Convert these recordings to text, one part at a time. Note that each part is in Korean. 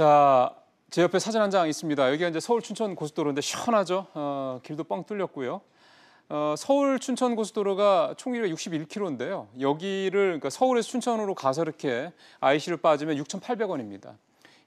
자, 제 옆에 사진 한 장 있습니다. 여기가 이제 서울 춘천 고속도로인데 시원하죠? 어, 길도 뻥 뚫렸고요. 어, 서울 춘천 고속도로가 총길이 61km인데요. 여기를 그러니까 서울에서 춘천으로 가서 이렇게 IC를 빠지면 6,800원입니다.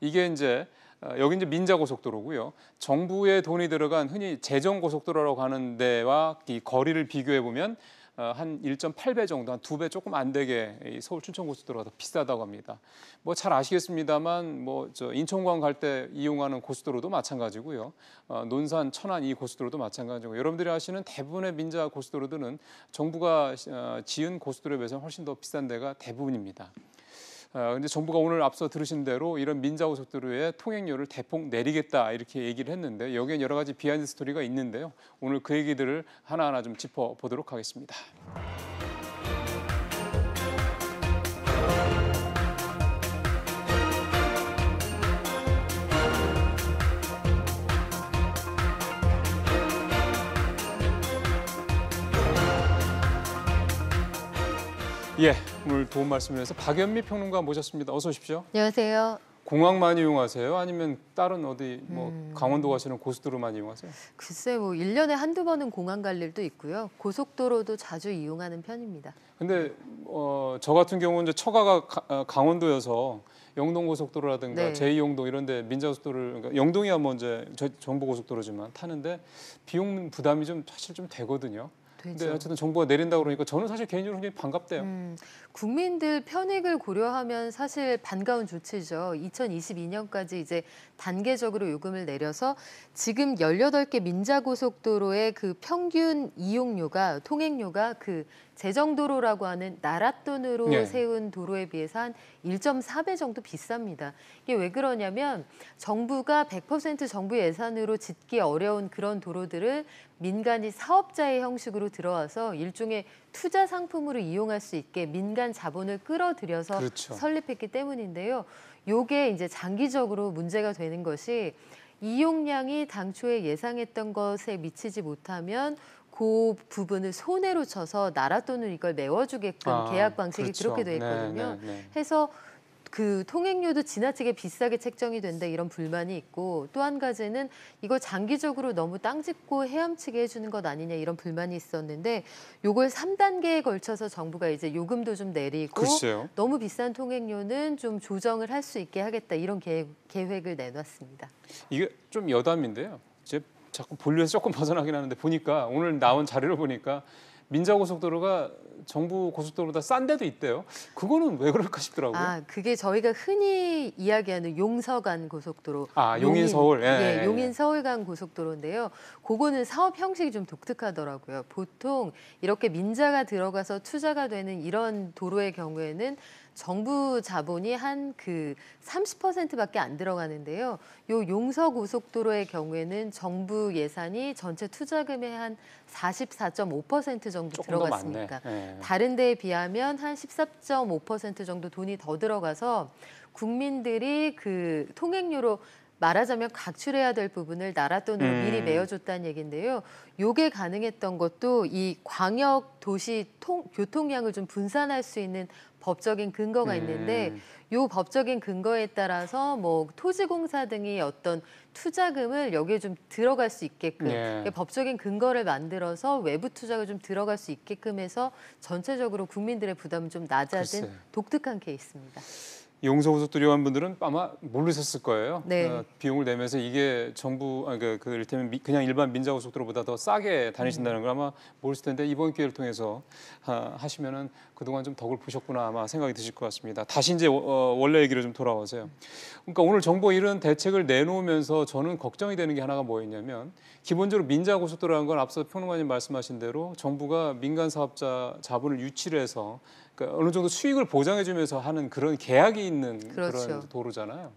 이게 이제 어, 여기 이제 민자 고속도로고요. 정부의 돈이 들어간 흔히 재정 고속도로라고 하는 데와 이 거리를 비교해 보면 어, 한 1.8배 정도, 한 두 배 조금 안 되게 이 서울 춘천 고속도로가 비싸다고 합니다. 뭐 잘 아시겠습니다만 뭐 저 인천공항 갈 때 이용하는 고속도로도 마찬가지고요. 어, 논산, 천안 이 고속도로도 마찬가지고 여러분들이 아시는 대부분의 민자 고속도로들은 정부가 어, 지은 고속도로에 비해서 훨씬 더 비싼 데가 대부분입니다. 어, 근데 정부가 오늘 앞서 들으신 대로 이런 민자고속도로의 통행료를 대폭 내리겠다 이렇게 얘기를 했는데 여기엔 여러 가지 비하인드 스토리가 있는데요. 오늘 그 얘기들을 하나하나 좀 짚어보도록 하겠습니다. 예, 오늘 도움 말씀을 해서 박연미 평론가 모셨습니다. 어서 오십시오. 안녕하세요. 공항 많이 이용하세요? 아니면 다른 어디 뭐 음. 강원도 가시는 고속도로 많이 이용하세요? 글쎄 뭐 1년에 한두 번은 공항 갈 일도 있고요. 고속도로도 자주 이용하는 편입니다. 근데 어, 저 같은 경우는 이제 처가가 가, 어, 강원도여서 영동고속도로라든가 네. 제2용동 이런 데 민자고속도로를 그러니까 영동이야 뭐 이제 정보고속도로지만 타는데 비용 부담이 좀 사실 좀 되거든요. 되죠. 네, 어쨌든 정부가 내린다 고 그러니까 저는 사실 개인적으로 굉장히 반갑대요. 음, 국민들 편익을 고려하면 사실 반가운 조치죠. 2022년까지 이제 단계적으로 요금을 내려서 지금 18개 민자 고속도로의 그 평균 이용료가 통행료가 그 제정도로라고 하는 나랏돈으로 네. 세운 도로에 비해서 한 1.4배 정도 비쌉니다. 이게 왜 그러냐면 정부가 100% 정부 예산으로 짓기 어려운 그런 도로들을 민간이 사업자의 형식으로 들어와서 일종의 투자 상품으로 이용할 수 있게 민간 자본을 끌어들여서 그렇죠. 설립했기 때문인데요. 요게 이제 장기적으로 문제가 되는 것이 이용량이 당초에 예상했던 것에 미치지 못하면 그 부분을 손해로 쳐서 나라 돈을 이걸 메워주게끔 아, 계약 방식이 그렇죠. 그렇게 돼 네, 있거든요. 네, 네, 해서 그 통행료도 지나치게 비싸게 책정이 된다 이런 불만이 있고 또 한 가지는 이거 장기적으로 너무 땅짚고 헤엄치게 해주는 것 아니냐 이런 불만이 있었는데 요걸 3단계에 걸쳐서 정부가 이제 요금도 좀 내리고 글쎄요. 너무 비싼 통행료는 좀 조정을 할 수 있게 하겠다 이런 계획, 계획을 내놨습니다. 이게 좀 여담인데요. 제 자꾸 본류에서 조금 벗어나긴 하는데 보니까 오늘 나온 자료를 보니까 민자 고속도로가 정부 고속도로보다 싼 데도 있대요. 그거는 왜 그럴까 싶더라고요. 아, 그게 저희가 흔히 이야기하는 용서간 고속도로. 아, 용인 서울. 예, 예, 예, 용인 예. 서울간 고속도로인데요. 그거는 사업 형식이 좀 독특하더라고요. 보통 이렇게 민자가 들어가서 투자가 되는 이런 도로의 경우에는 정부 자본이 한 그 30%밖에 안 들어가는데요. 요 용서 고속도로의 경우에는 정부 예산이 전체 투자금의 한 44.5% 정도 들어갔습니까 네. 예. 다른 데에 비하면 한 14.5% 정도 돈이 더 들어가서 국민들이 그 통행료로 말하자면 각출해야 될 부분을 나라 돈으로 음. 미리 메워줬다는 얘긴데요. 요게 가능했던 것도 이 광역 도시 통, 교통량을 좀 분산할 수 있는 법적인 근거가 있는데 음. 요 법적인 근거에 따라서 뭐 토지공사 등이 어떤 투자금을 여기에 좀 들어갈 수 있게끔 예. 법적인 근거를 만들어서 외부 투자가 좀 들어갈 수 있게끔 해서 전체적으로 국민들의 부담은 좀 낮아진 글쎄. 독특한 케이스입니다. 용서 후속 두려워한 분들은 아마 모르셨을 거예요. 네. 어, 비용을 내면서 이게 정부 아니, 그, 그 이를테면 미, 그냥 일반 민자 고속도로보다 더 싸게 다니신다는 걸 아마 모르실 텐데 이번 기회를 통해서 하, 하시면은 그동안 좀 덕을 보셨구나 아마 생각이 드실 것 같습니다. 다시 이제 어, 원래 얘기를좀 돌아오세요. 그러니까 오늘 정부 이런 대책을 내놓으면서 저는 걱정이 되는 게 하나가 뭐였냐면 기본적으로 민자 고속도로라는 건 앞서 평론가님 말씀하신 대로 정부가 민간 사업자 자본을 유치를 해서 그러니까 어느 정도 수익을 보장해주면서 하는 그런 계약이 있는 그렇죠. 그런 도로잖아요.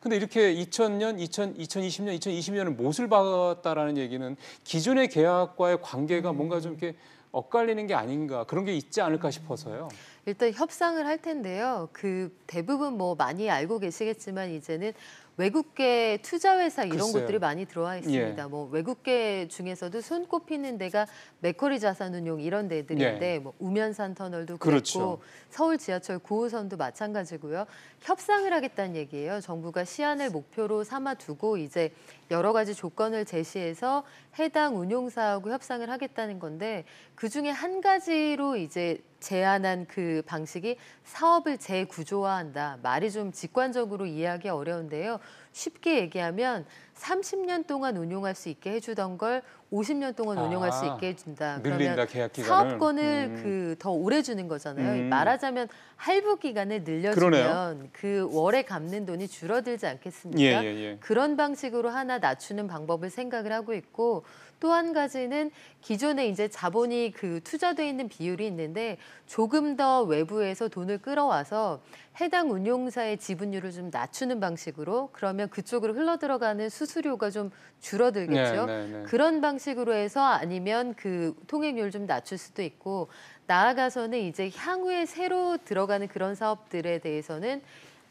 근데 이렇게 2000년, 2000, 2020년, 2020년은 못을 박았다라는 얘기는 기존의 계약과의 관계가 음. 뭔가 좀 이렇게 엇갈리는 게 아닌가 그런 게 있지 않을까 싶어서요. 일단 협상을 할 텐데요. 그 대부분 뭐 많이 알고 계시겠지만 이제는 외국계 투자회사 이런 글쎄요. 것들이 많이 들어와 있습니다. 예. 뭐 외국계 중에서도 손꼽히는 데가 맥커리 자산운용 이런 데들인데 예. 뭐 우면산 터널도 그렇고 그렇죠. 서울 지하철 9호선도 마찬가지고요. 협상을 하겠다는 얘기예요. 정부가 시안을 목표로 삼아 두고 이제 여러 가지 조건을 제시해서 해당 운용사하고 협상을 하겠다는 건데 그중에 한 가지로 이제 제안한 그 방식이 사업을 재구조화한다. 말이 좀 직관적으로 이해하기 어려운데요. 쉽게 얘기하면 30년 동안 운용할 수 있게 해주던 걸 50년 동안 아, 운용할 수 있게 해준다. 늘린다, 그러면 사업권을 음. 그더 오래 주는 거잖아요. 음. 말하자면 할부 기간을 늘려주면 그러네요. 그 월에 갚는 돈이 줄어들지 않겠습니까? 예, 예, 예. 그런 방식으로 하나 낮추는 방법을 생각을 하고 있고 또한 가지는 기존에 이제 자본이 그 투자돼 있는 비율이 있는데 조금 더 외부에서 돈을 끌어와서 해당 운용사의 지분율을 좀 낮추는 방식으로 그러면 그쪽으로 흘러 들어가는 수수료가 좀 줄어들겠죠. 네, 네, 네. 그런 방식으로 해서 아니면 그 통행률 좀 낮출 수도 있고 나아가서는 이제 향후에 새로 들어가는 그런 사업들에 대해서는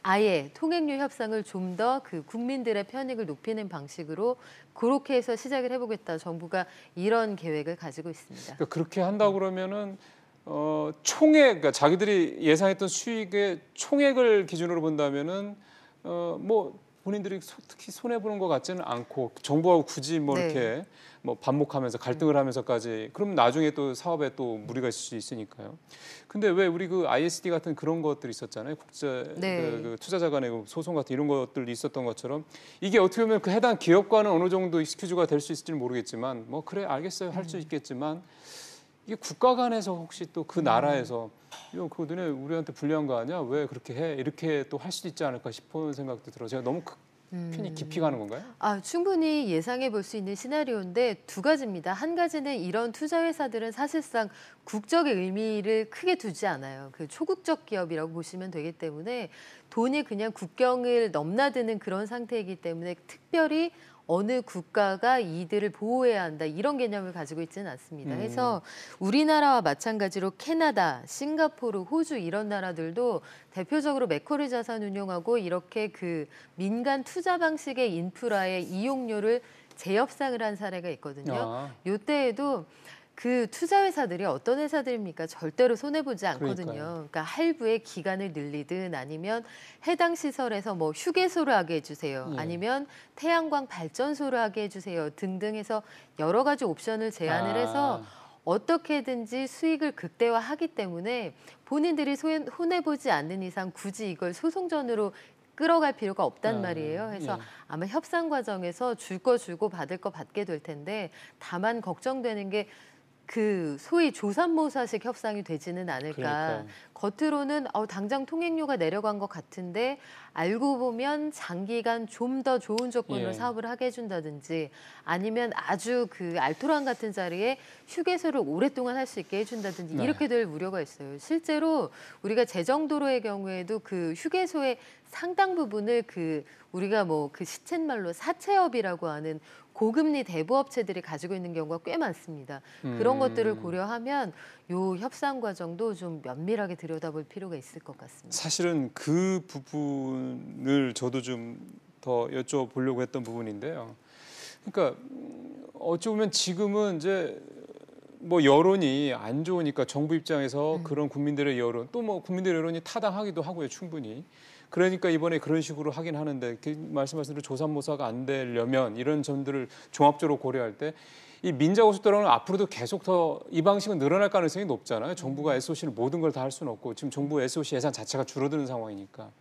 아예 통행료 협상을 좀 더 그 국민들의 편익을 높이는 방식으로 그렇게 해서 시작을 해보겠다. 정부가 이런 계획을 가지고 있습니다. 그러니까 그렇게 한다 그러면은 어, 총액, 그러니까 자기들이 예상했던 수익의 총액을 기준으로 본다면은 어, 뭐 본인들이 특히 손해 보는 것 같지는 않고 정부하고 굳이 뭐 네. 이렇게 뭐반복하면서 갈등을 하면서까지 그럼 나중에 또 사업에 또 무리가 있을 수 있으니까요. 근데 왜 우리 그 ISD 같은 그런 것들이 있었잖아요. 국제 네. 그, 그 투자자 간의 그 소송 같은 이런 것들이 있었던 것처럼 이게 어떻게 보면 그 해당 기업과는 어느 정도 익스큐즈가 될 수 있을지는 모르겠지만 뭐 그래 알겠어요 할수 음. 있겠지만 이게 국가 간에서 혹시 또그 음. 나라에서 이거 그거 너네 우리한테 불리한 거 아니야? 왜 그렇게 해? 이렇게 또 할 수도 있지 않을까 싶은 생각도 들어. 제가 너무 편히 음. 깊이 가는 건가요? 아, 충분히 예상해 볼 수 있는 시나리오인데 두 가지입니다. 한 가지는 이런 투자 회사들은 사실상 국적의 의미를 크게 두지 않아요. 그 초국적 기업이라고 보시면 되기 때문에 돈이 그냥 국경을 넘나드는 그런 상태이기 때문에 특별히 어느 국가가 이들을 보호해야 한다 이런 개념을 가지고 있지는 않습니다. 그래서 음. 우리나라와 마찬가지로 캐나다, 싱가포르, 호주 이런 나라들도 대표적으로 맥커리 자산 운용하고 이렇게 그 민간 투자 방식의 인프라의 이용료를 재협상을 한 사례가 있거든요. 아. 요때에도 그 투자 회사들이 어떤 회사들입니까? 절대로 손해 보지 않거든요. 그러니까요. 그러니까 할부의 기간을 늘리든 아니면 해당 시설에서 뭐 휴게소를 하게 해주세요. 예. 아니면 태양광 발전소를 하게 해주세요. 등등 해서 여러 가지 옵션을 제안을 아. 해서 어떻게든지 수익을 극대화하기 때문에 본인들이 손해 보지 않는 이상 굳이 이걸 소송전으로 끌어갈 필요가 없단 음, 말이에요. 네. 그래서 예. 아마 협상 과정에서 줄 거 주고 받을 거 받게 될 텐데 다만 걱정되는 게그 소위 조삼모사식 협상이 되지는 않을까. 그러니까. 겉으로는 어, 당장 통행료가 내려간 것 같은데 알고 보면 장기간 좀 더 좋은 조건으로 예. 사업을 하게 해준다든지 아니면 아주 그 알토란 같은 자리에 휴게소를 오랫동안 할 수 있게 해준다든지 네. 이렇게 될 우려가 있어요. 실제로 우리가 제정도로의 경우에도 그 휴게소의 상당 부분을 그 우리가 뭐 그 시쳇말로 사채업이라고 하는 고금리 대부업체들이 가지고 있는 경우가 꽤 많습니다. 그런 것들을 음. 고려하면 요 협상 과정도 좀 면밀하게 들여다볼 필요가 있을 것 같습니다. 사실은 그 부분을 저도 좀 더 여쭤보려고 했던 부분인데요. 그러니까 어찌 보면 지금은 이제 뭐 여론이 안 좋으니까 정부 입장에서 음. 그런 국민들의 여론 또 뭐 국민들의 여론이 타당하기도 하고요 충분히 그러니까 이번에 그런 식으로 하긴 하는데 그 말씀하신 대로 조산모사가 안 되려면 이런 점들을 종합적으로 고려할 때 이 민자고속도로는 앞으로도 계속 더 이 방식은 늘어날 가능성이 높잖아요. 정부가 SOC를 모든 걸 다 할 수는 없고 지금 정부 SOC 예산 자체가 줄어드는 상황이니까.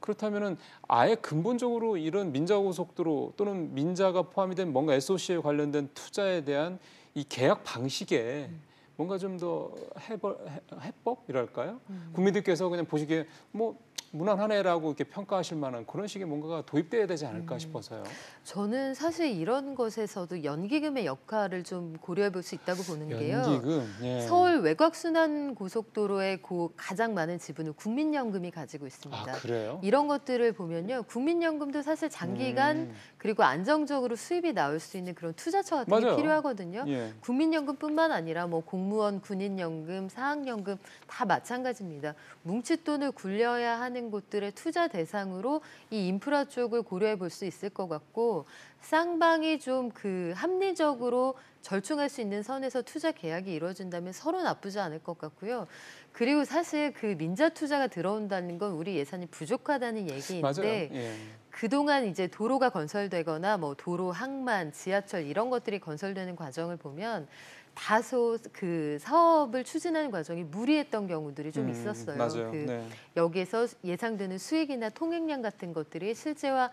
그렇다면은 아예 근본적으로 이런 민자고속도로 또는 민자가 포함이 된 뭔가 SOC에 관련된 투자에 대한 이 계약 방식에 뭔가 좀 더 해법, 해법이랄까요? 음. 국민들께서 그냥 보시기에 뭐 무난한 애라고 이렇게 평가하실 만한 그런 식의 뭔가가 도입돼야 되지 않을까 음. 싶어서요. 저는 사실 이런 것에서도 연기금의 역할을 좀 고려해 볼 수 있다고 보는 연기금, 게요. 예. 서울 외곽순환 고속도로의 고 가장 많은 지분을 국민연금이 가지고 있습니다. 아, 그래요? 이런 것들을 보면요. 국민연금도 사실 장기간 음. 그리고 안정적으로 수입이 나올 수 있는 그런 투자처 같은 맞아요. 게 필요하거든요. 예. 국민연금뿐만 아니라 뭐 공무원, 군인연금, 사학연금 다 마찬가지입니다. 뭉칫돈을 굴려야 하는 하는 곳들의 투자 대상으로 이 인프라 쪽을 고려해 볼 수 있을 것 같고 쌍방이 좀 그 합리적으로 절충할 수 있는 선에서 투자 계약이 이루어진다면 서로 나쁘지 않을 것 같고요. 그리고 사실 그 민자 투자가 들어온다는 건 우리 예산이 부족하다는 얘기인데 예. 그동안 이제 도로가 건설되거나 뭐 도로, 항만, 지하철 이런 것들이 건설되는 과정을 보면 다소 그 사업을 추진하는 과정이 무리했던 경우들이 좀 음, 있었어요. 맞아요. 그 네. 여기에서 예상되는 수익이나 통행량 같은 것들이 실제와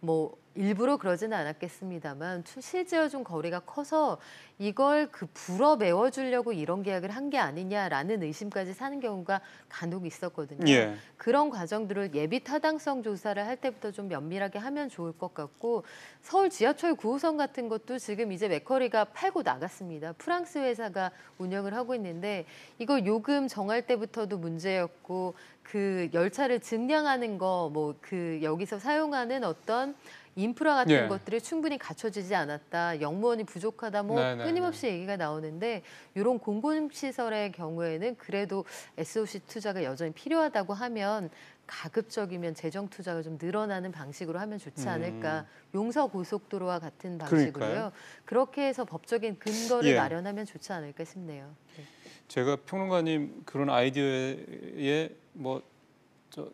뭐 일부러 그러지는 않았겠습니다만 실제와 좀 거리가 커서 이걸 그 불어 메워주려고 이런 계약을 한 게 아니냐라는 의심까지 사는 경우가 간혹 있었거든요. 예. 그런 과정들을 예비 타당성 조사를 할 때부터 좀 면밀하게 하면 좋을 것 같고 서울 지하철 9호선 같은 것도 지금 이제 맥커리가 팔고 나갔습니다. 프랑스 회사가 운영을 하고 있는데 이거 요금 정할 때부터도 문제였고 그 열차를 증량하는 거 뭐 그 여기서 사용하는 어떤 인프라 같은 예. 것들이 충분히 갖춰지지 않았다, 영무원이 부족하다, 뭐네 네, 끊임없이 네. 얘기가 나오는데 이런 공공시설의 경우에는 그래도 SOC 투자가 여전히 필요하다고 하면 가급적이면 재정 투자가 좀 늘어나는 방식으로 하면 좋지 않을까. 음. 용서 고속도로와 같은 방식으로요. 그러니까요. 그렇게 해서 법적인 근거를 예. 마련하면 좋지 않을까 싶네요. 네. 제가 평론가님 그런 아이디어에 뭐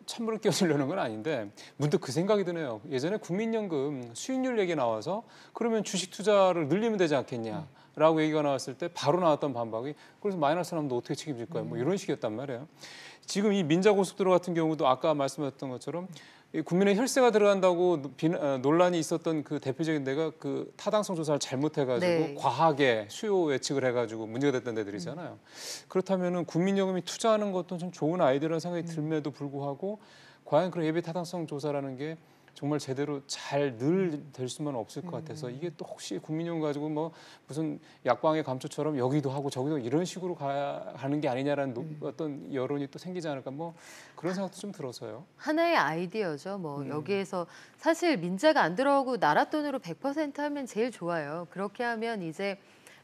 찬물을 끼얹으려는 건 아닌데 문득 그 생각이 드네요. 예전에 국민연금 수익률 얘기 나와서 그러면 주식 투자를 늘리면 되지 않겠냐라고 얘기가 나왔을 때 바로 나왔던 반박이 그래서 마이너스 나면 어떻게 책임질 거야 뭐 음. 이런 식이었단 말이에요. 지금 이 민자고속도로 같은 경우도 아까 말씀하셨던 것처럼 국민의 혈세가 들어간다고 어, 논란이 있었던 그 대표적인 데가 그 타당성 조사를 잘못해가지고 네. 과하게 수요 예측을 해가지고 문제가 됐던 데들이잖아요. 음. 그렇다면은 국민연금이 투자하는 것도 좀 좋은 아이디어라는 생각이 음. 들매도 불구하고 과연 그런 예비 타당성 조사라는 게 정말 제대로 잘 늘 될 수만 없을 것 음. 같아서 이게 또 혹시 국민용 가지고 뭐 무슨 약방의 감초처럼 여기도 하고 저기도 이런 식으로 가, 가는 게 아니냐라는 음. 어떤 여론이 또 생기지 않을까 뭐 그런 생각도 좀 들어서요. 하나의 아이디어죠. 뭐 음. 여기에서 사실 민자가 안 들어오고 나라 돈으로 100% 하면 제일 좋아요. 그렇게 하면 이제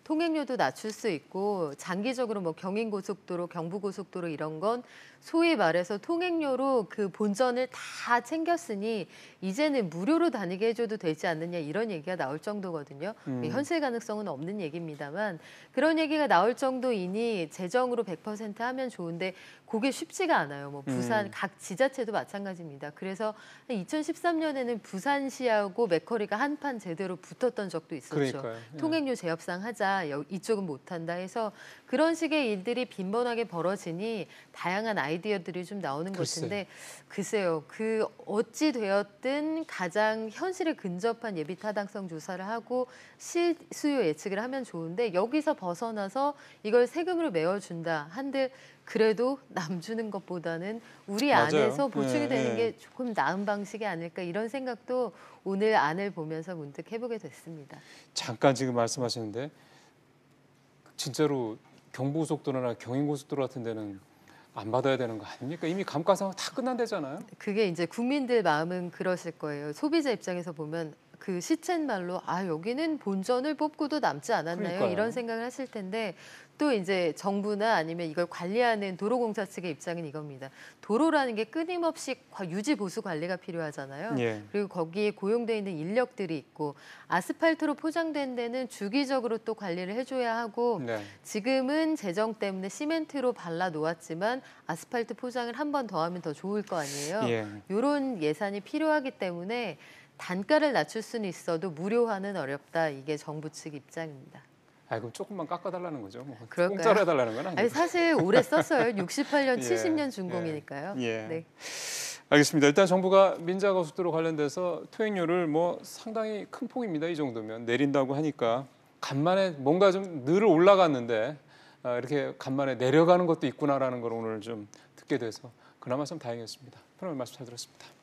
통행료도 낮출 수 있고 장기적으로 뭐 경인고속도로, 경부고속도로 이런 건 소위 말해서 통행료로 그 본전을 다 챙겼으니 이제는 무료로 다니게 해줘도 되지 않느냐 이런 얘기가 나올 정도거든요. 음. 그 현실 가능성은 없는 얘기입니다만 그런 얘기가 나올 정도이니 재정으로 100% 하면 좋은데 그게 쉽지가 않아요. 뭐 부산 음. 각 지자체도 마찬가지입니다. 그래서 2013년에는 부산시하고 맥커리가 한판 제대로 붙었던 적도 있었죠. 그러니까요. 예. 통행료 제협상 하자. 이쪽은 못한다 해서 그런 식의 일들이 빈번하게 벌어지니 다양한 아이디어들이 좀 나오는 글쎄. 것인데 글쎄요. 그 어찌 되었든 가장 현실에 근접한 예비 타당성 조사를 하고 실수요 예측을 하면 좋은데 여기서 벗어나서 이걸 세금으로 메워준다 한들 그래도 남주는 것보다는 우리 맞아요. 안에서 보충이 네, 되는 네. 게 조금 나은 방식이 아닐까 이런 생각도 오늘 안을 보면서 문득 해보게 됐습니다. 잠깐 지금 말씀하시는데 진짜로 경부고속도로나 경인고속도로 같은 데는 안 받아야 되는 거 아닙니까? 이미 감가상각 다 끝난대잖아요. 그게 이제 국민들 마음은 그러실 거예요. 소비자 입장에서 보면 그 시쳇말로 아 여기는 본전을 뽑고도 남지 않았나요? 그러니까요. 이런 생각을 하실 텐데 또 이제 정부나 아니면 이걸 관리하는 도로공사 측의 입장은 이겁니다. 도로라는 게 끊임없이 유지 보수 관리가 필요하잖아요. 예. 그리고 거기에 고용돼 있는 인력들이 있고 아스팔트로 포장된 데는 주기적으로 또 관리를 해줘야 하고 네. 지금은 재정 때문에 시멘트로 발라 놓았지만 아스팔트 포장을 한 번 더 하면 더 좋을 거 아니에요. 예. 이런 예산이 필요하기 때문에 단가를 낮출 수는 있어도 무료화는 어렵다. 이게 정부 측 입장입니다. 아 그럼 조금만 깎아달라는 거죠. 뭐 그럴까요? 짜로달라는건 아니고. 아니, 사실 오래 썼어요. 68년, 예, 70년 준공이니까요. 예, 예. 네. 알겠습니다. 일단 정부가 민자 고속도로 관련돼서 토행료를 뭐 상당히 큰 폭입니다. 이 정도면 내린다고 하니까 간만에 뭔가 좀늘 올라갔는데 아, 이렇게 간만에 내려가는 것도 있구나라는 걸 오늘 좀 듣게 돼서 그나마 좀 다행이었습니다. 편한 말씀 잘 들었습니다.